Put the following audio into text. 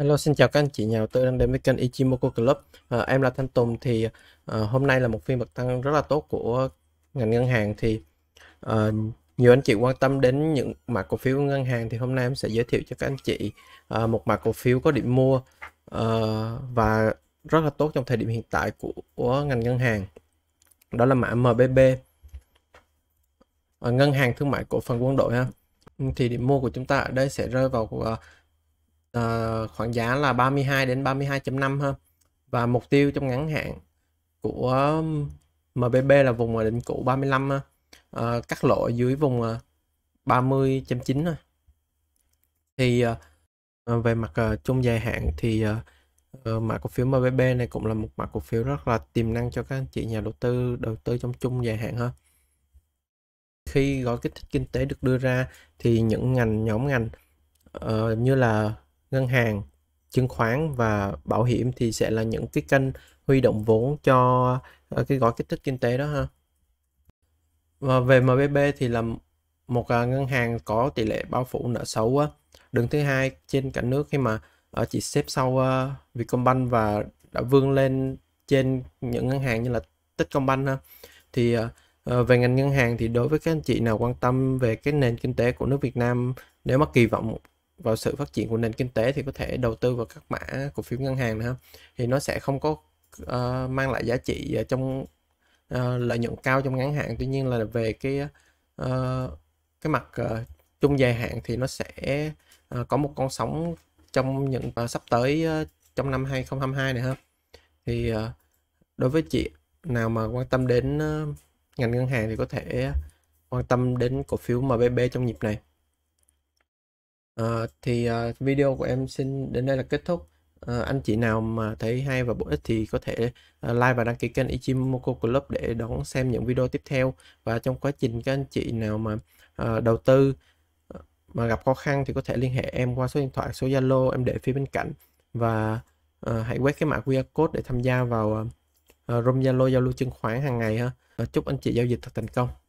Hello, xin chào các anh chị nhà đầu tư đang đến với kênh Ichimoku Club. À, em là Thanh Tùng thì à, hôm nay là một phiên bật tăng rất là tốt của ngành ngân hàng thì à, nhiều anh chị quan tâm đến những mã cổ phiếu ngân hàng thì hôm nay em sẽ giới thiệu cho các anh chị à, một mã cổ phiếu có điểm mua à, và rất là tốt trong thời điểm hiện tại của, của ngành ngân hàng. Đó là mã MBB. À, ngân hàng thương mại cổ phần quân đội ha. Thì điểm mua của chúng ta ở đây sẽ rơi vào uh, uh, khoảng giá là 32 đến 32.5 ha và mục tiêu trong ngắn hạn của MBB là vùng đỉnh cũ 35 ha. Uh, cắt lỗ dưới vùng 30.9 ờ, thôi thì uh, về mặt uh, chung dài hạn thì uh, mã cổ phiếu MBB này cũng là một mã cổ phiếu rất là tiềm năng cho các anh chị nhà đầu tư đầu tư trong chung dài hạn ha khi gói kích thích kinh tế được đưa ra thì những ngành nhóm ngành uh, như là ngân hàng chứng khoán và bảo hiểm thì sẽ là những cái kênh huy động vốn cho ờ, cái gói kích thích kinh tế đó ha và về MBB thì là một à, ngân hàng có tỷ lệ bao phủ nợ xấu đứng thứ hai trên cả nước khi mà ờ, chỉ xếp sau ờ, Vietcombank và đã vươn lên trên những ngân hàng như là Techcombank ha thì về ngành ngân hàng thì đối với các anh chị nào quan tâm về cái nền kinh tế của nước Việt Nam nếu mà kỳ vọng vào sự phát triển của nền kinh tế thì có thể đầu tư vào các mã cổ phiếu ngân hàng nữa thì nó sẽ không có uh, mang lại giá trị ờ, trong uh, lợi nhuận cao trong ngắn hạn tuy nhiên là về cái uh, cái mặt uh, trung dài hạn thì nó sẽ uh, có một con sóng trong những uh, sắp tới uh, trong năm 2022 này ha thì uh, đối với chị nào mà quan tâm đến uh, ngành ngân hàng thì có thể quan tâm đến cổ phiếu MBB trong nhịp này À, thì uh, video của em xin đến đây là kết thúc. Uh, anh chị nào mà thấy hay và bổ ích thì có thể uh, like và đăng ký kênh Ichimoku Club để đón xem những video tiếp theo. Và trong quá trình các anh chị nào mà uh, đầu tư mà gặp khó khăn thì có thể liên hệ em qua số điện thoại, số Zalo em để phía bên cạnh và uh, hãy quét cái mã QR code để tham gia vào uh, room Zalo giao lưu chứng khoán hàng ngày ha. Uh, chúc anh chị giao dịch thật thành công.